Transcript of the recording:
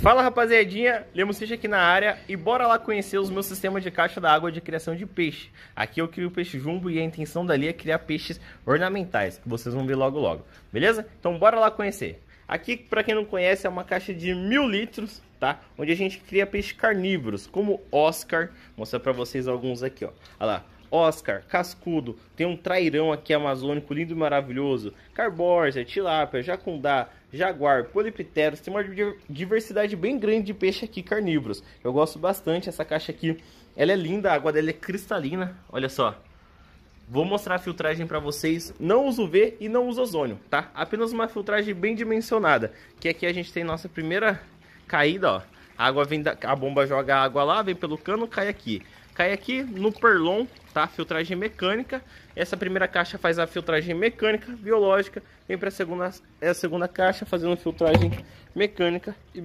Fala rapaziadinha, Lemos seja aqui na área e bora lá conhecer os meus sistemas de caixa da água de criação de peixe. Aqui eu crio peixe jumbo e a intenção dali é criar peixes ornamentais, que vocês vão ver logo logo, beleza? Então bora lá conhecer. Aqui, para quem não conhece, é uma caixa de mil litros, tá? Onde a gente cria peixes carnívoros, como Oscar. Vou mostrar para vocês alguns aqui, ó. Olha lá, Oscar, Cascudo, tem um trairão aqui amazônico lindo e maravilhoso, Carbórsia, Tilápia, Jacundá, Jaguar, Polipteros, tem uma diversidade bem grande de peixe aqui carnívoros. Eu gosto bastante, essa caixa aqui, ela é linda, a água dela é cristalina, olha só. Vou mostrar a filtragem para vocês, não uso UV e não uso ozônio, tá? Apenas uma filtragem bem dimensionada, que aqui a gente tem nossa primeira caída, ó a água vem da, a bomba joga a água lá, vem pelo cano, cai aqui. Cai aqui no perlon, tá? Filtragem mecânica. Essa primeira caixa faz a filtragem mecânica, biológica. Vem para a segunda, é a segunda caixa fazendo filtragem mecânica e